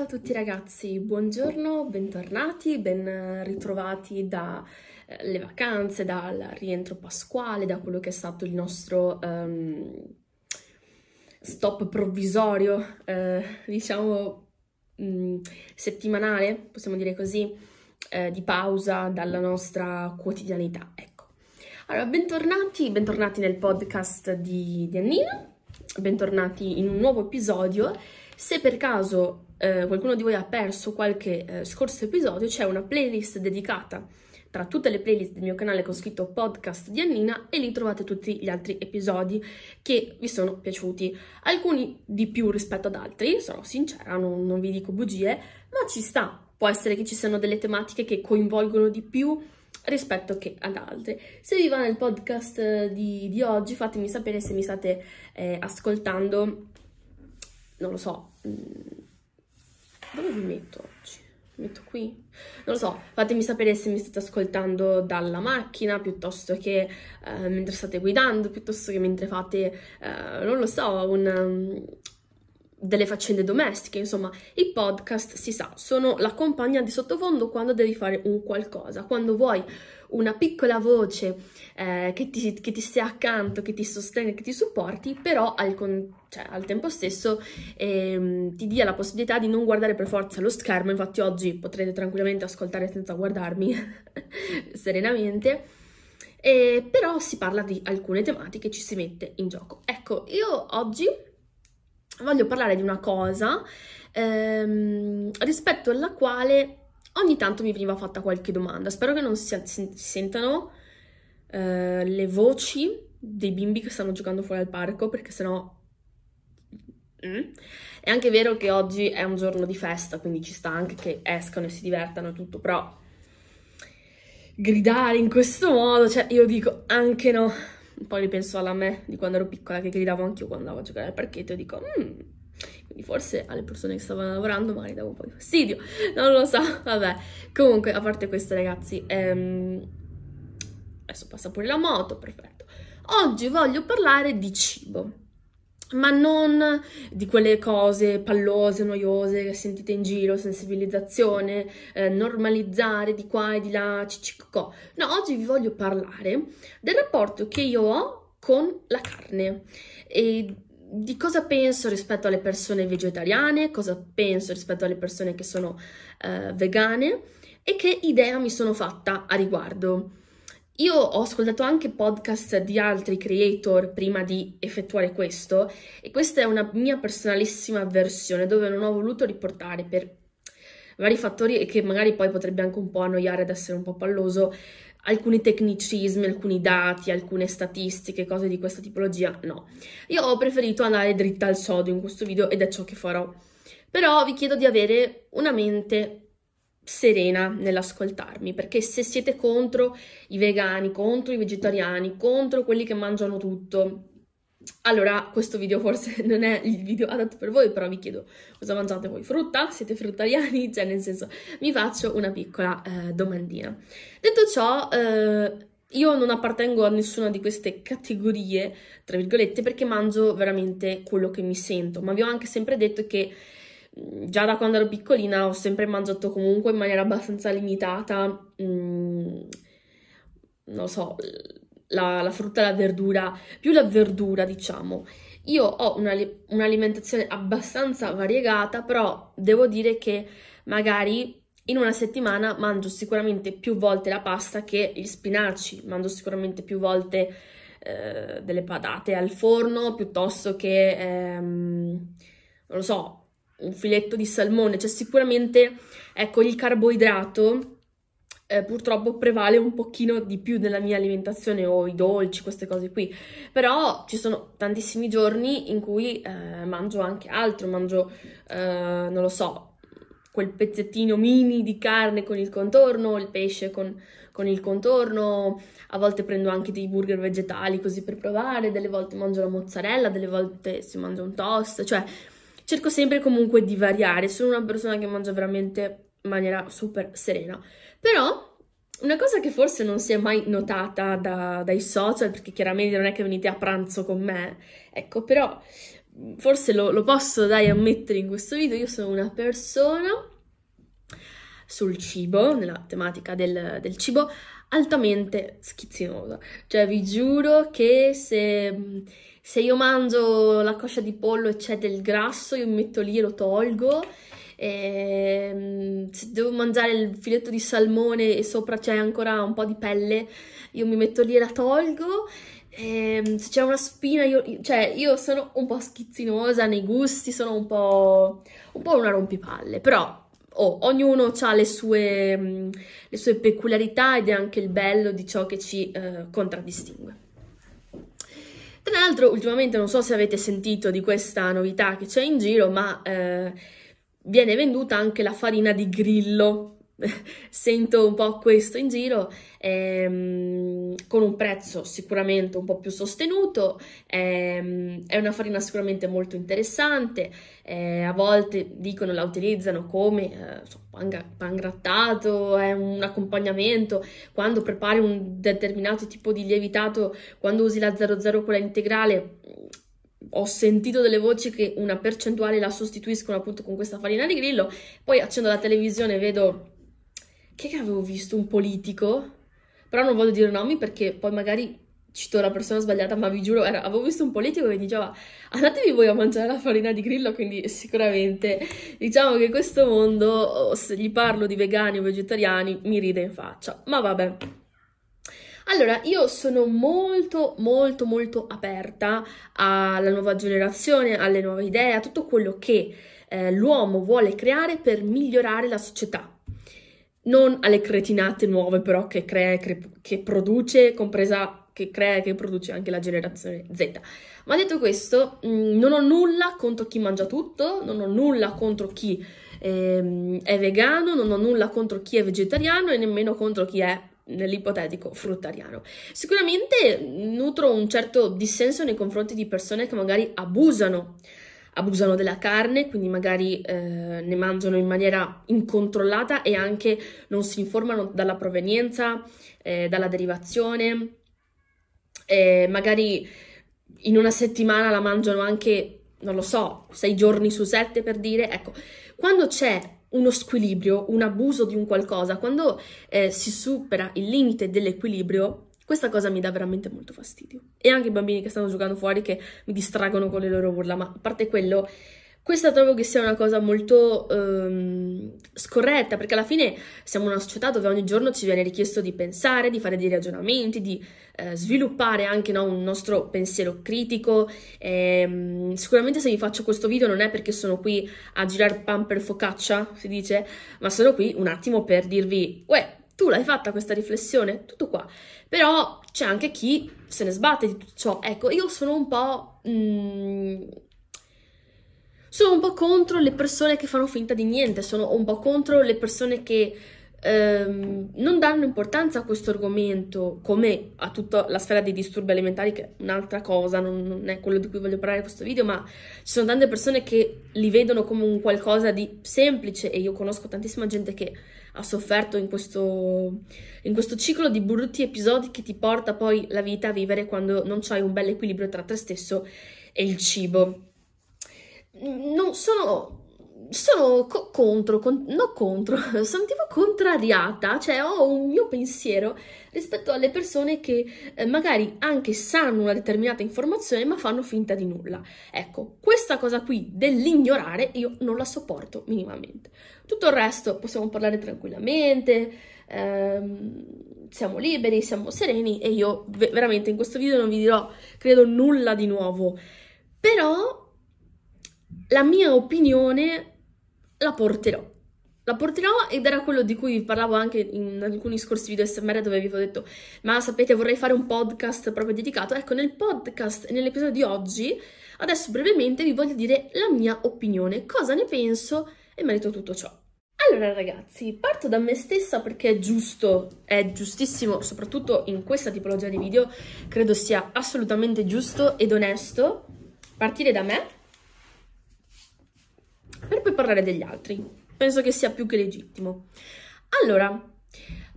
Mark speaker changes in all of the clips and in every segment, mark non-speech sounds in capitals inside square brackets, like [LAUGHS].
Speaker 1: Ciao a tutti ragazzi, buongiorno, bentornati, ben ritrovati dalle eh, vacanze, dal rientro pasquale, da quello che è stato il nostro um, stop provvisorio, eh, diciamo mh, mm, settimanale, possiamo dire così, eh, di pausa dalla nostra quotidianità, ecco. Allora, bentornati, bentornati nel podcast di, di Annina, bentornati in un nuovo episodio. Se per caso eh, qualcuno di voi ha perso qualche eh, scorso episodio, c'è una playlist dedicata tra tutte le playlist del mio canale con scritto podcast di Annina e lì trovate tutti gli altri episodi che vi sono piaciuti. Alcuni di più rispetto ad altri, sono sincera, non, non vi dico bugie, ma ci sta. Può essere che ci siano delle tematiche che coinvolgono di più rispetto che ad altre. Se vi va nel podcast eh, di, di oggi fatemi sapere se mi state eh, ascoltando, non lo so... Mh, mm, dove vi metto oggi? metto qui? Non lo so, fatemi sapere se mi state ascoltando dalla macchina, piuttosto che eh, mentre state guidando, piuttosto che mentre fate, eh, non lo so, un, mm, delle faccende domestiche, insomma, i podcast si sa, sono la compagna di sottofondo quando devi fare un qualcosa, quando vuoi una piccola voce eh, che, ti, che, ti, stia accanto, che ti sostenga, che ti supporti, però al, con, cioè, al tempo stesso ehm, ti dia la possibilità di non guardare per forza lo schermo, infatti oggi potrete tranquillamente ascoltare senza guardarmi [LAUGHS] serenamente. Eh, però si parla di alcune tematiche, ci si mette in gioco. Ecco, io oggi voglio parlare di una cosa ehm, rispetto alla quale ogni tanto mi veniva fatta qualche domanda. Spero che non si, si sentano uh, le voci dei bimbi che stanno giocando fuori al parco perché sennò... Mm. È anche vero che oggi è un giorno di festa, quindi ci sta anche che escano e si divertano e tutto, però gridare in questo modo, cioè io dico anche no. Poi ripenso alla me di quando ero piccola che gridavo anch'io quando andavo a giocare al parchetto e dico... Mm, quindi forse alle persone che stavano lavorando magari davo un po' di fastidio, non lo so, [LAUGHS] vabbè. Comunque, a parte questo ragazzi, ehm... adesso passa pure la moto, perfetto. Oggi voglio parlare di cibo ma non di quelle cose pallose, noiose che sentite in giro, sensibilizzazione, eh, normalizzare di qua e di là, cicicco. No, oggi vi voglio parlare del rapporto che io ho con la carne e di cosa penso rispetto alle persone vegetariane, cosa penso rispetto alle persone che sono eh, vegane e che idea mi sono fatta a riguardo. Io ho ascoltato anche podcast di altri creator prima di effettuare questo e questa è una mia personalissima versione dove non ho voluto riportare per vari fattori e che magari poi potrebbe anche un po' annoiare ad essere un po' palloso alcuni tecnicismi, alcuni dati, alcune statistiche, cose di questa tipologia, no. Io ho preferito andare dritta al sodo in questo video ed è ciò che farò. Però vi chiedo di avere una mente serena nell'ascoltarmi, perché se siete contro i vegani, contro i vegetariani, contro quelli che mangiano tutto, allora, questo video forse [LAUGHS] non è il video adatto per voi, però vi chiedo cosa mangiate voi? Frutta? Siete fruttariani? [LAUGHS] Cioè, nel senso, vi faccio una piccola eh, domandina. Detto ciò, eh, io non appartengo a nessuna di queste categorie, tra virgolette, perché mangio veramente quello che mi sento, ma vi ho anche sempre detto che mm, già da quando ero piccolina ho sempre mangiato comunque in maniera abbastanza limitata, mm, non so, la, la frutta e la verdura, più la verdura diciamo. Io ho una, un'alimentazione abbastanza variegata, però devo dire che magari in una settimana mangio sicuramente più volte la pasta che gli spinaci, mangio sicuramente più volte eh, delle patate al forno piuttosto che, ehm, non lo so, un filetto di salmone, cioè sicuramente, ecco, il carboidrato eh, purtroppo prevale un pochino di più della mia alimentazione o i dolci, queste cose qui. Però ci sono tantissimi giorni in cui eh, mangio anche altro, mangio, eh, non lo so, quel pezzettino mini di carne con il contorno, il pesce con, con, il contorno, a volte prendo anche dei burger vegetali così per provare, delle volte mangio la mozzarella, delle volte si mangia un toast, cioè cerco sempre comunque di variare, sono una persona che mangia veramente in maniera super serena. Però una cosa che forse non si è mai notata da, dai social, perché chiaramente non è che venite a pranzo con me, ecco, però forse lo, lo posso dai ammettere in questo video, io sono una persona sul cibo, nella tematica del, del cibo, altamente schizzinosa. Cioè, vi giuro che se, se, io mangio la coscia di pollo e c'è del grasso, io mi metto lì e lo tolgo e, ehm, se devo mangiare il filetto di salmone e sopra c'è ancora un po' di pelle, io mi metto lì e la tolgo. E, ehm, se c'è una spina, io, cioè, io sono un po' schizzinosa nei gusti, sono un po', un po una rompipalle, però Oh, ognuno ha le sue, mm, le sue, peculiarità ed è anche il bello di ciò che ci eh, contraddistingue. Tra l'altro, ultimamente non so se avete sentito di questa novità che c'è in giro, ma eh, viene venduta anche la farina di grillo. [LAUGHS] Sento un po' questo in giro, ehm, con un prezzo sicuramente un po' più sostenuto, ehm, è una farina sicuramente molto interessante, eh, a volte dicono la utilizzano come eh, so, pan, grattato, è eh, un accompagnamento, quando prepari un determinato tipo di lievitato, quando usi la 00 quella integrale ho sentito delle voci che una percentuale la sostituiscono appunto con questa farina di grillo, poi accendo la televisione e vedo che avevo visto un politico, però non voglio dire nomi perché poi magari cito la persona sbagliata, ma vi giuro, era, avevo visto un politico che diceva andatevi voi a mangiare la farina di grillo, quindi sicuramente diciamo che questo mondo, oh, se gli parlo di vegani o vegetariani, mi ride in faccia, ma vabbè. Allora, io sono molto, molto, molto aperta alla nuova generazione, alle nuove idee, a tutto quello che eh, l'uomo vuole creare per migliorare la società. Non alle cretinate nuove, però, che crea e che, produce, compresa che crea e che produce anche la generazione Z. Ma detto questo, mm, non ho nulla contro chi mangia tutto, non ho nulla contro chi ehm, è vegano, non ho nulla contro chi è vegetariano e nemmeno contro chi è nell'ipotetico fruttariano. Sicuramente nutro un certo dissenso nei confronti di persone che magari abusano, abusano della carne, quindi magari eh, ne mangiano in maniera incontrollata e anche non si informano dalla provenienza, eh, dalla derivazione, eh, magari in una settimana la mangiano anche, non lo so, sei giorni su sette per dire, ecco, quando c'è uno squilibrio, un abuso di un qualcosa, quando eh, si supera il limite dell'equilibrio, questa cosa mi dà veramente molto fastidio. E anche i bambini che stanno giocando fuori che mi distraggono con le loro urla, ma a parte quello, questa trovo che sia una cosa molto ehm, scorretta, perché alla fine siamo una società dove ogni giorno ci viene richiesto di pensare, di fare dei ragionamenti, di eh, sviluppare anche no, un nostro pensiero critico. E, ehm, sicuramente se vi faccio questo video non è perché sono qui a girare pan per focaccia, si dice, ma sono qui un attimo per dirvi, uè, tu l'hai fatta questa riflessione? Tutto qua. Però c'è anche chi se ne sbatte di tutto ciò. Ecco, io sono un po'... Mh, mm, sono un po' contro le persone che fanno finta di niente, sono un po' contro le persone che ehm, non danno importanza a questo argomento, come a tutta la sfera dei disturbi alimentari, che è un'altra cosa, non, non è quello di cui voglio parlare in questo video, ma ci sono tante persone che li vedono come un qualcosa di semplice e io conosco tantissima gente che ha sofferto in questo, in questo ciclo di brutti episodi che ti porta poi la vita a vivere quando non c'hai un bel equilibrio tra te stesso e il cibo non sono sono co- contro, con- no contro, [LAUGHS] sono tipo contrariata, cioè ho un mio pensiero rispetto alle persone che eh, magari anche sanno una determinata informazione ma fanno finta di nulla. Ecco, questa cosa qui dell'ignorare io non la sopporto minimamente. Tutto il resto possiamo parlare tranquillamente, ehm, siamo liberi, siamo sereni e io ve- veramente in questo video non vi dirò, credo, nulla di nuovo. Però la mia opinione la porterò. La porterò ed era quello di cui vi parlavo anche in alcuni scorsi video SMR dove vi avevo detto ma sapete vorrei fare un podcast proprio dedicato. Ecco, nel podcast, nell'episodio di oggi, adesso brevemente vi voglio dire la mia opinione, cosa ne penso e merito tutto ciò. Allora ragazzi, parto da me stessa perché è giusto, è giustissimo, soprattutto in questa tipologia di video, credo sia assolutamente giusto ed onesto partire da me per poi parlare degli altri. Penso che sia più che legittimo. Allora,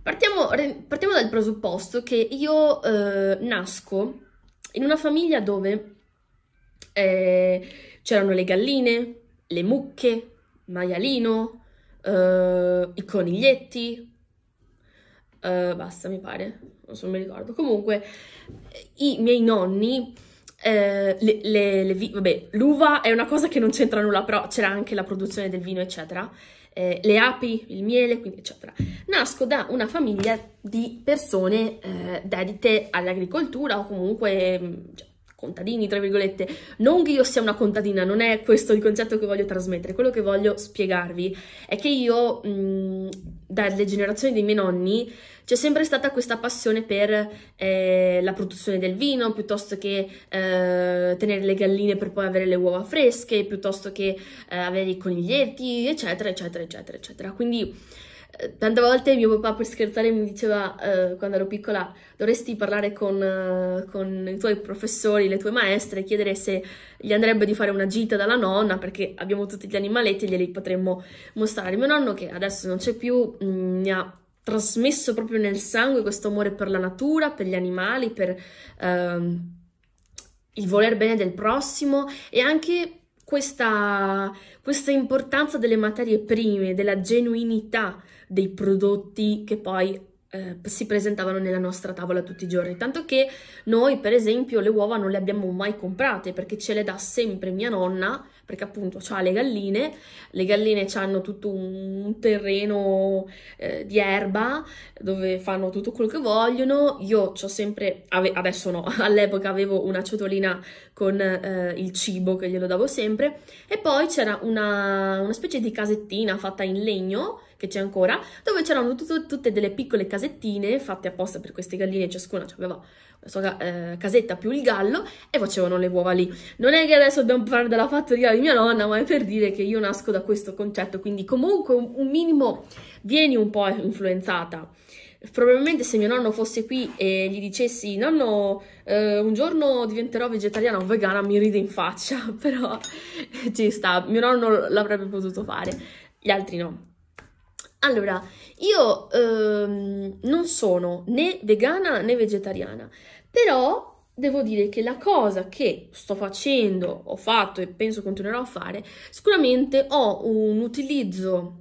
Speaker 1: partiamo, partiamo dal presupposto che io eh, nasco in una famiglia dove eh, c'erano le galline, le mucche, maialino, eh, i coniglietti, Uh, basta, mi pare, non so, mi ricordo. Comunque, i miei nonni eh, le, le, le vabbè, l'uva è una cosa che non c'entra nulla, però c'era anche la produzione del vino, eccetera. Eh, le api, il miele, quindi eccetera. Nasco da una famiglia di persone eh, dedite all'agricoltura o comunque mm, cioè, contadini, tra virgolette, non che io sia una contadina, non è questo il concetto che voglio trasmettere, quello che voglio spiegarvi è che io, mh, mm, dalle generazioni dei miei nonni, c'è sempre stata questa passione per eh, la produzione del vino, piuttosto che eh, tenere le galline per poi avere le uova fresche, piuttosto che eh, avere i coniglietti, eccetera, eccetera, eccetera, eccetera. Quindi tante volte mio papà per scherzare mi diceva eh, quando ero piccola dovresti parlare con, eh, con, i tuoi professori, le tue maestre e chiedere se gli andrebbe di fare una gita dalla nonna perché abbiamo tutti gli animaletti e glieli potremmo mostrare. Mio nonno che adesso non c'è più mh, mm, mi ha trasmesso proprio nel sangue questo amore per la natura, per gli animali, per ehm, il voler bene del prossimo e anche questa, questa importanza delle materie prime, della genuinità dei prodotti che poi eh, si presentavano nella nostra tavola tutti i giorni, tanto che noi per esempio le uova non le abbiamo mai comprate perché ce le dà sempre mia nonna, perché appunto ha le galline, le galline hanno tutto un terreno eh, di erba dove fanno tutto quello che vogliono, io ho sempre, adesso no, [LAUGHS] all'epoca avevo una ciotolina con eh, il cibo che glielo davo sempre e poi c'era una, una specie di casettina fatta in legno che c'è ancora, dove c'erano tut- tutte delle piccole casettine fatte apposta per queste galline, ciascuna aveva la sua eh, casetta più il gallo e facevano le uova lì. Non è che adesso dobbiamo parlare della fattoria di mia nonna, ma è per dire che io nasco da questo concetto, quindi comunque un, un minimo vieni un po' influenzata probabilmente se mio nonno fosse qui e gli dicessi nonno eh, un giorno diventerò vegetariana o vegana mi ride in faccia [LAUGHS] però ci sta, mio nonno l'avrebbe potuto fare gli altri no allora, io ehm, non sono né vegana né vegetariana, però devo dire che la cosa che sto facendo, ho fatto e penso continuerò a fare, sicuramente ho un utilizzo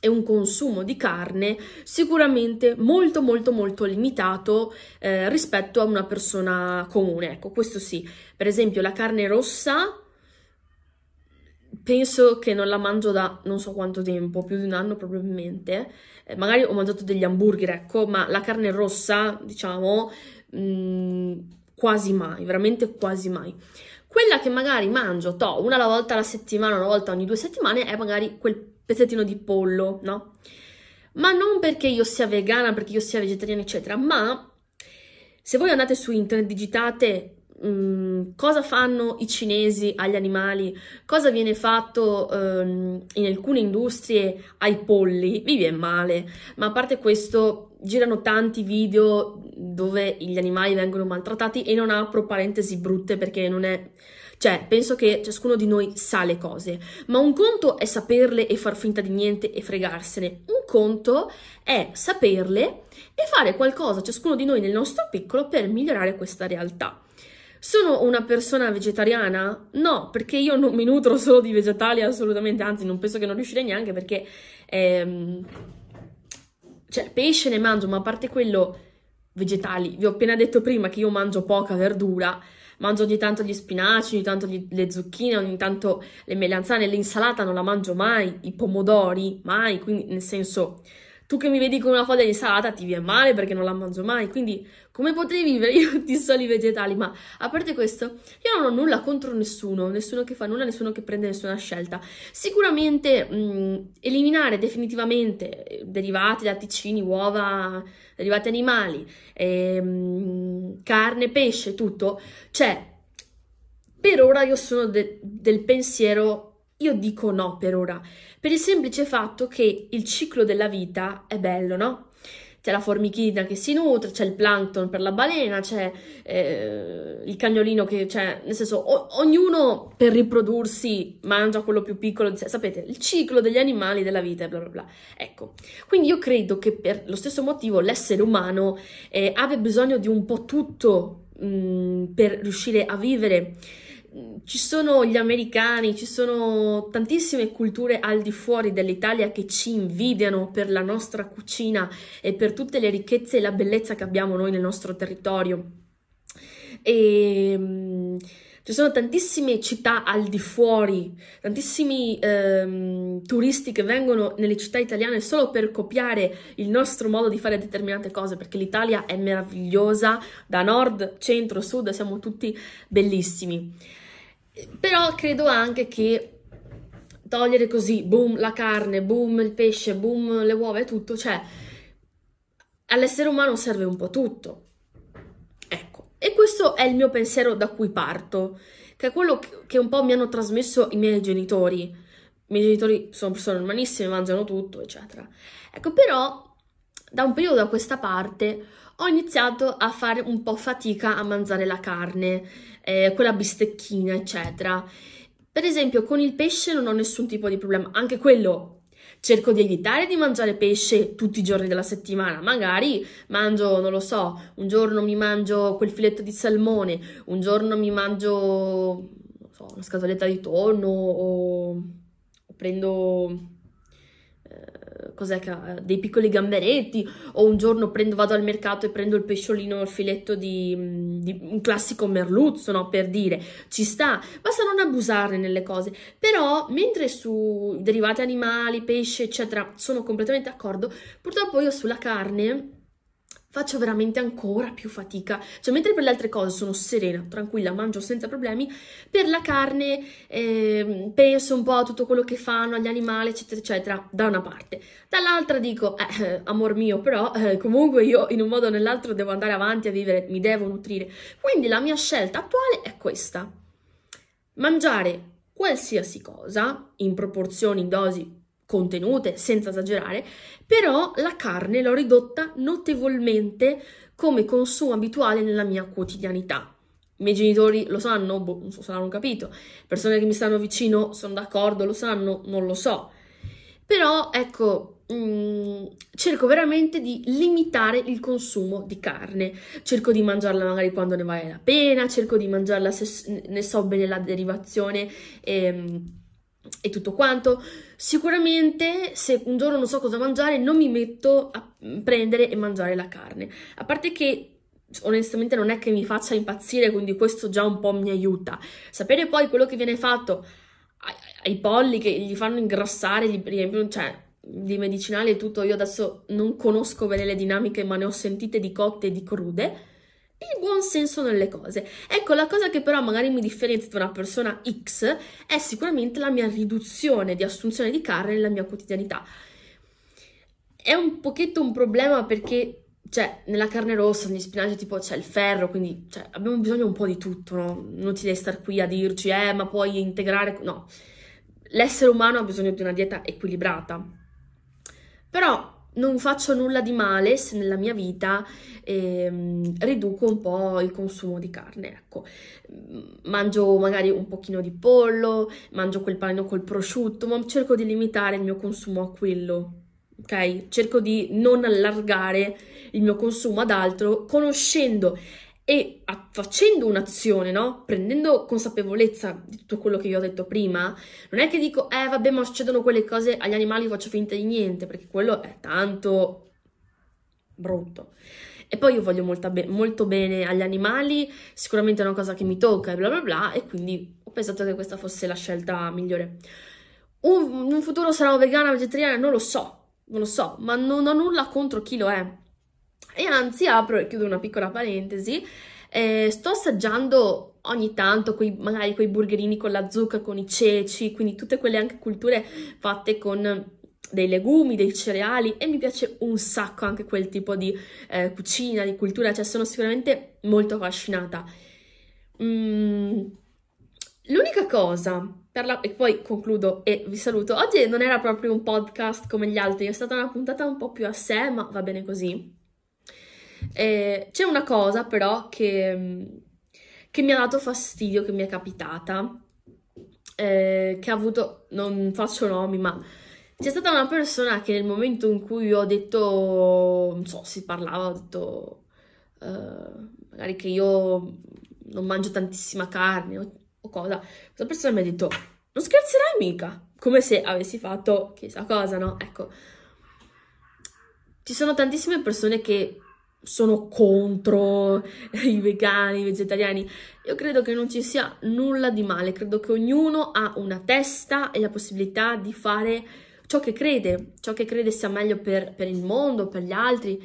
Speaker 1: e un consumo di carne sicuramente molto molto molto limitato eh, rispetto a una persona comune. Ecco, questo sì. Per esempio la carne rossa penso che non la mangio da non so quanto tempo, più di un anno probabilmente. Eh, magari ho mangiato degli hamburger, ecco, ma la carne rossa, diciamo, mh, mm, quasi mai, veramente quasi mai. Quella che magari mangio, to, una volta alla settimana, una volta ogni due settimane, è magari quel pezzettino di pollo, no? Ma non perché io sia vegana, perché io sia vegetariana, eccetera, ma se voi andate su internet, digitate Mm, cosa fanno i cinesi agli animali, cosa viene fatto ehm, in alcune industrie ai polli, vi viene male, ma a parte questo girano tanti video dove gli animali vengono maltrattati e non apro parentesi brutte perché non è... Cioè, penso che ciascuno di noi sa le cose, ma un conto è saperle e far finta di niente e fregarsene, un conto è saperle e fare qualcosa ciascuno di noi nel nostro piccolo per migliorare questa realtà. Sono una persona vegetariana? No, perché io non mi nutro solo di vegetali assolutamente, anzi non penso che non riuscirei neanche perché... Ehm, cioè, pesce ne mangio, ma a parte quello, vegetali. Vi ho appena detto prima che io mangio poca verdura, mangio ogni tanto gli spinaci, ogni tanto gli, le zucchine, ogni tanto le melanzane, l'insalata non la mangio mai, i pomodori mai, quindi nel senso tu che mi vedi con una foglia di salata ti viene male perché non la mangio mai, quindi come potevi vivere [LAUGHS] io di soli vegetali? Ma a parte questo, io non ho nulla contro nessuno, nessuno che fa nulla, nessuno che prende nessuna scelta. Sicuramente mh, mm, eliminare definitivamente eh, derivati latticini, uova, derivati animali, e, ehm, mh, carne, pesce, tutto, cioè per ora io sono de del pensiero io dico no per ora, per il semplice fatto che il ciclo della vita è bello, no? C'è la formichina che si nutre, c'è il plankton per la balena, c'è eh, il cagnolino che c'è, cioè, nel senso, o- ognuno per riprodursi mangia quello più piccolo, cioè, sapete, il ciclo degli animali della vita, bla bla bla. Ecco, quindi io credo che per lo stesso motivo l'essere umano eh, abbia bisogno di un po' tutto mh, mm, per riuscire a vivere Mm, ci sono gli americani, ci sono tantissime culture al di fuori dell'Italia che ci invidiano per la nostra cucina e per tutte le ricchezze e la bellezza che abbiamo noi nel nostro territorio. E, mh, mm, ci sono tantissime città al di fuori, tantissimi ehm, turisti che vengono nelle città italiane solo per copiare il nostro modo di fare determinate cose, perché l'Italia è meravigliosa, da nord, centro, sud siamo tutti bellissimi. Però credo anche che togliere così, boom, la carne, boom, il pesce, boom, le uova e tutto, cioè all'essere umano serve un po' tutto. Ecco, e questo è il mio pensiero da cui parto, che è quello che un po' mi hanno trasmesso i miei genitori. I miei genitori sono persone umanissime, mangiano tutto, eccetera. Ecco, però da un periodo a questa parte ho iniziato a fare un po' fatica a mangiare la carne, eh, quella bistecchina, eccetera. Per esempio, con il pesce non ho nessun tipo di problema, anche quello cerco di evitare di mangiare pesce tutti i giorni della settimana, magari mangio, non lo so, un giorno mi mangio quel filetto di salmone, un giorno mi mangio non so, una scatoletta di tonno o, o prendo cos'è che ha, eh, dei piccoli gamberetti, o un giorno prendo, vado al mercato e prendo il pesciolino, il filetto di, mm, di un classico merluzzo, no? Per dire, ci sta, basta non abusarne nelle cose. Però, mentre su derivati animali, pesce, eccetera, sono completamente d'accordo, purtroppo io sulla carne faccio veramente ancora più fatica. Cioè, mentre per le altre cose sono serena, tranquilla, mangio senza problemi, per la carne eh, penso un po' a tutto quello che fanno, agli animali, eccetera, eccetera, da una parte. Dall'altra dico, eh, eh, amor mio, però eh, comunque io in un modo o nell'altro devo andare avanti a vivere, mi devo nutrire. Quindi la mia scelta attuale è questa. Mangiare qualsiasi cosa, in proporzioni, in dosi contenute, senza esagerare, però la carne l'ho ridotta notevolmente come consumo abituale nella mia quotidianità. I miei genitori lo sanno, boh, non so se l'hanno capito, persone che mi stanno vicino sono d'accordo, lo sanno, non lo so. Però ecco, mh, mm, cerco veramente di limitare il consumo di carne, cerco di mangiarla magari quando ne vale la pena, cerco di mangiarla se ne so bene la derivazione. Ehm, e tutto quanto. Sicuramente se un giorno non so cosa mangiare non mi metto a prendere e mangiare la carne. A parte che onestamente non è che mi faccia impazzire, quindi questo già un po' mi aiuta. Sapere poi quello che viene fatto ai, ai polli che gli fanno ingrassare, li riempiono, cioè di medicinale e tutto, io adesso non conosco bene le dinamiche, ma ne ho sentite di cotte e di crude il buon senso nelle cose. Ecco, la cosa che però magari mi differenzia da una persona X è sicuramente la mia riduzione di assunzione di carne nella mia quotidianità. È un pochetto un problema perché cioè, nella carne rossa, negli spinaci, tipo, c'è il ferro, quindi cioè, abbiamo bisogno un po' di tutto, no? Non ti devi stare qui a dirci, eh, ma puoi integrare... No, l'essere umano ha bisogno di una dieta equilibrata. Però non faccio nulla di male se nella mia vita ehm, riduco un po' il consumo di carne, ecco. Mm, mangio magari un pochino di pollo, mangio quel panino col prosciutto, ma cerco di limitare il mio consumo a quello, ok? Cerco di non allargare il mio consumo ad altro, conoscendo e a- facendo un'azione, no? Prendendo consapevolezza di tutto quello che io ho detto prima, non è che dico, eh vabbè ma succedono quelle cose agli animali, faccio finta di niente, perché quello è tanto brutto. E poi io voglio molto, be- molto bene agli animali, sicuramente è una cosa che mi tocca e bla bla bla, e quindi ho pensato che questa fosse la scelta migliore. Un, un futuro sarò vegana, vegetariana, non lo so, non lo so, ma non ho nulla contro chi lo è. E anzi, apro e chiudo una piccola parentesi, eh, sto assaggiando ogni tanto quei, magari quei burgerini con la zucca, con i ceci, quindi tutte quelle anche culture fatte con dei legumi, dei cereali e mi piace un sacco anche quel tipo di eh, cucina, di cultura, cioè sono sicuramente molto affascinata. Mm. L'unica cosa, per la... e poi concludo e vi saluto, oggi non era proprio un podcast come gli altri, è stata una puntata un po' più a sé, ma va bene così. Eh, c'è una cosa però che, mm, che, mi ha dato fastidio, che mi è capitata, eh, che ha avuto, non faccio nomi, ma c'è stata una persona che nel momento in cui ho detto, non so, si parlava, ho detto eh, magari che io non mangio tantissima carne o, o cosa, questa persona mi ha detto, non scherzerai mica, come se avessi fatto chissà cosa, no? Ecco, ci sono tantissime persone che sono contro i vegani, i vegetariani. Io credo che non ci sia nulla di male, credo che ognuno ha una testa e la possibilità di fare ciò che crede, ciò che crede sia meglio per, per il mondo, per gli altri.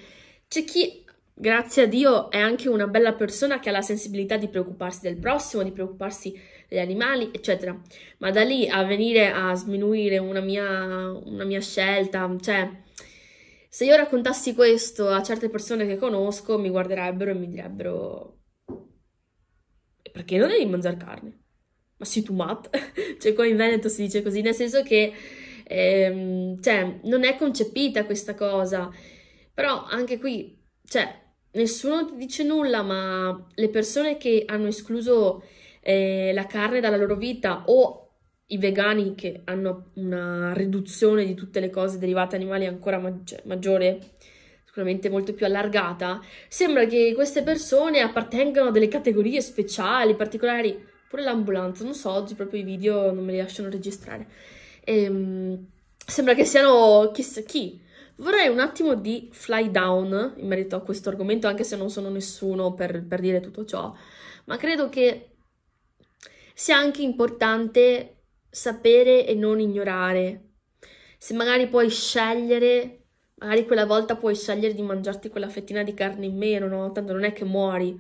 Speaker 1: C'è chi, grazie a Dio, è anche una bella persona che ha la sensibilità di preoccuparsi del prossimo, di preoccuparsi degli animali, eccetera. Ma da lì a venire a sminuire una mia, una mia scelta, cioè se io raccontassi questo a certe persone che conosco, mi guarderebbero e mi direbbero: Perché non devi mangiare carne? Ma sei tu mat? [LAUGHS] cioè, qua in Veneto si dice così, nel senso che ehm, cioè, non è concepita questa cosa. Però anche qui, cioè, nessuno ti dice nulla, ma le persone che hanno escluso eh, la carne dalla loro vita o i vegani che hanno una riduzione di tutte le cose derivate animali ancora maggi- cioè, maggiore, sicuramente molto più allargata, sembra che queste persone appartengano a delle categorie speciali, particolari, pure l'ambulanza, non so, oggi proprio i video non me li lasciano registrare. E, ehm, sembra che siano chissà chi. Vorrei un attimo di fly down in merito a questo argomento, anche se non sono nessuno per, per dire tutto ciò, ma credo che sia anche importante sapere e non ignorare. Se magari puoi scegliere, magari quella volta puoi scegliere di mangiarti quella fettina di carne in meno, no? Tanto non è che muori.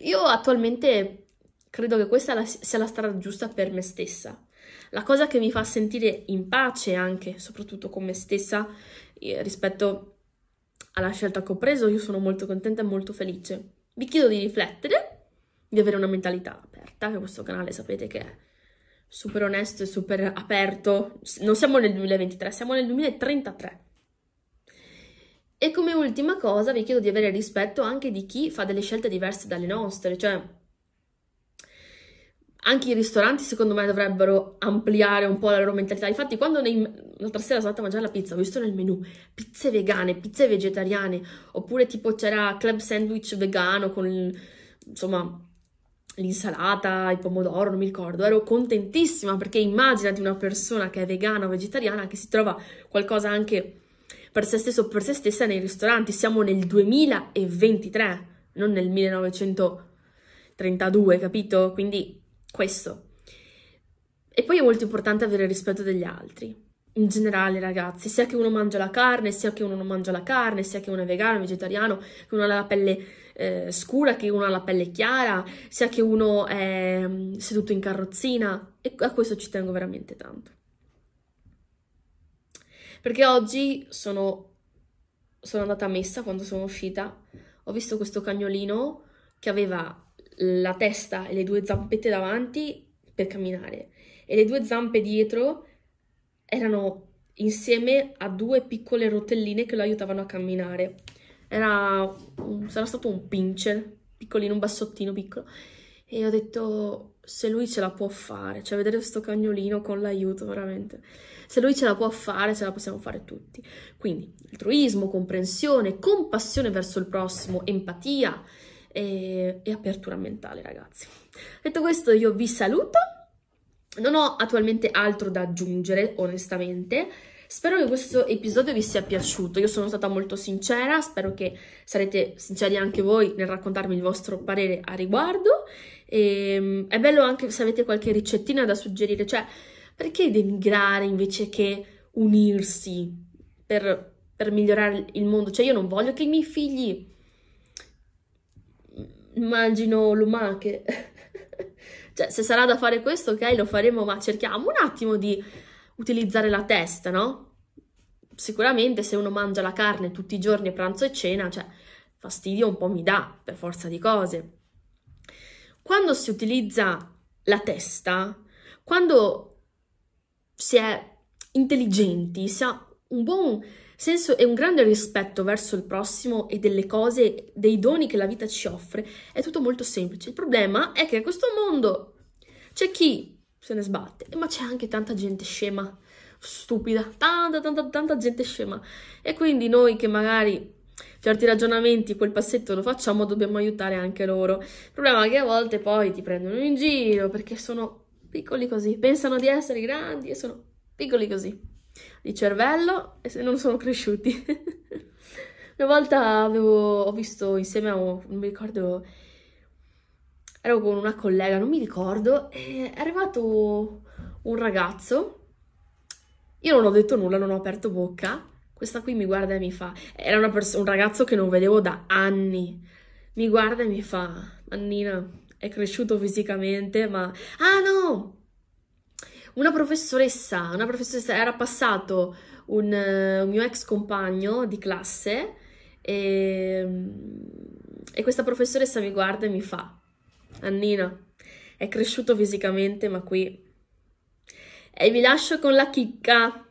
Speaker 1: Io attualmente credo che questa sia la strada giusta per me stessa. La cosa che mi fa sentire in pace anche, soprattutto con me stessa, eh, rispetto alla scelta che ho preso, io sono molto contenta e molto felice. Vi chiedo di riflettere, di avere una mentalità aperta, che questo canale sapete che è super onesto e super aperto. Non siamo nel 2023, siamo nel 2033. E come ultima cosa vi chiedo di avere rispetto anche di chi fa delle scelte diverse dalle nostre, cioè anche i ristoranti secondo me dovrebbero ampliare un po' la loro mentalità. Infatti quando l'altra sera sono andata a mangiare la pizza, ho visto nel menù pizze vegane, pizze vegetariane, oppure tipo c'era club sandwich vegano con insomma l'insalata, il pomodoro, non mi ricordo, ero contentissima perché immaginati una persona che è vegana o vegetariana che si trova qualcosa anche per se stesso o per se stessa nei ristoranti, siamo nel 2023, non nel 1932, capito? Quindi questo. E poi è molto importante avere rispetto degli altri. In generale, ragazzi, sia che uno mangia la carne, sia che uno non mangia la carne, sia che uno è vegano, vegetariano, che uno ha la pelle eh, scura, che uno ha la pelle chiara, sia che uno è mm, seduto in carrozzina e a questo ci tengo veramente tanto. Perché oggi sono, sono andata a messa quando sono uscita, ho visto questo cagnolino che aveva la testa e le due zampette davanti per camminare e le due zampe dietro erano insieme a due piccole rotelline che lo aiutavano a camminare. Era un, sarà stato un pincher, piccolino, un bassottino piccolo. E ho detto, se lui ce la può fare, cioè vedere questo cagnolino con l'aiuto, veramente. Se lui ce la può fare, ce la possiamo fare tutti. Quindi, altruismo, comprensione, compassione verso il prossimo, empatia e, e apertura mentale, ragazzi. Detto questo, io vi saluto. Non ho attualmente altro da aggiungere, onestamente. Spero che questo episodio vi sia piaciuto, io sono stata molto sincera, spero che sarete sinceri anche voi nel raccontarmi il vostro parere a riguardo. E, ehm, è bello anche se avete qualche ricettina da suggerire, cioè perché denigrare invece che unirsi per, per migliorare il mondo? Cioè io non voglio che i miei figli immagino lumache. [LAUGHS] cioè, se sarà da fare questo, ok, lo faremo, ma cerchiamo un attimo di utilizzare la testa, no? Sicuramente se uno mangia la carne tutti i giorni a pranzo e cena, cioè fastidio un po' mi dà per forza di cose. Quando si utilizza la testa, quando si è intelligenti, si ha un buon senso e un grande rispetto verso il prossimo e delle cose, dei doni che la vita ci offre, è tutto molto semplice. Il problema è che in questo mondo c'è chi se ne sbatte. Ma c'è anche tanta gente scema, stupida, tanta, tanta, tanta gente scema. E quindi noi che magari certi ragionamenti, quel passetto lo facciamo, dobbiamo aiutare anche loro. Il problema è che a volte poi ti prendono in giro perché sono piccoli così, pensano di essere grandi e sono piccoli così di cervello e se non sono cresciuti. [LAUGHS] Una volta avevo, ho visto insieme a, non mi ricordo, ero con una collega, non mi ricordo, è arrivato un ragazzo, io non ho detto nulla, non ho aperto bocca, questa qui mi guarda e mi fa, era un ragazzo che non vedevo da anni, mi guarda e mi fa, mannina, è cresciuto fisicamente, ma... Ah no! Una professoressa, una professoressa, era passato un, un mio ex compagno di classe e, ehm, e questa professoressa mi guarda e mi fa Annina, è cresciuto fisicamente, ma qui... E vi lascio con la chicca.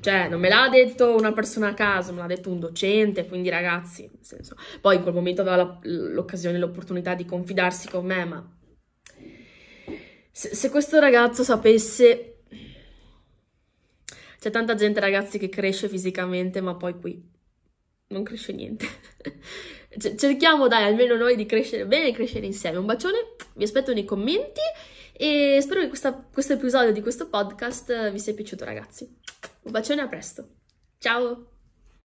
Speaker 1: Cioè, non me l'ha detto una persona a caso, me l'ha detto un docente, quindi ragazzi, nel senso... Poi in quel momento aveva l'occasione, e l'opportunità di confidarsi con me, ma... Se, se questo ragazzo sapesse... C'è tanta gente, ragazzi, che cresce fisicamente, ma poi qui non cresce niente. C- cerchiamo dai, almeno noi, di crescere bene e crescere insieme. Un bacione, vi aspetto nei commenti e spero che questa, questo episodio di questo podcast vi sia piaciuto ragazzi. Un bacione, a presto. Ciao!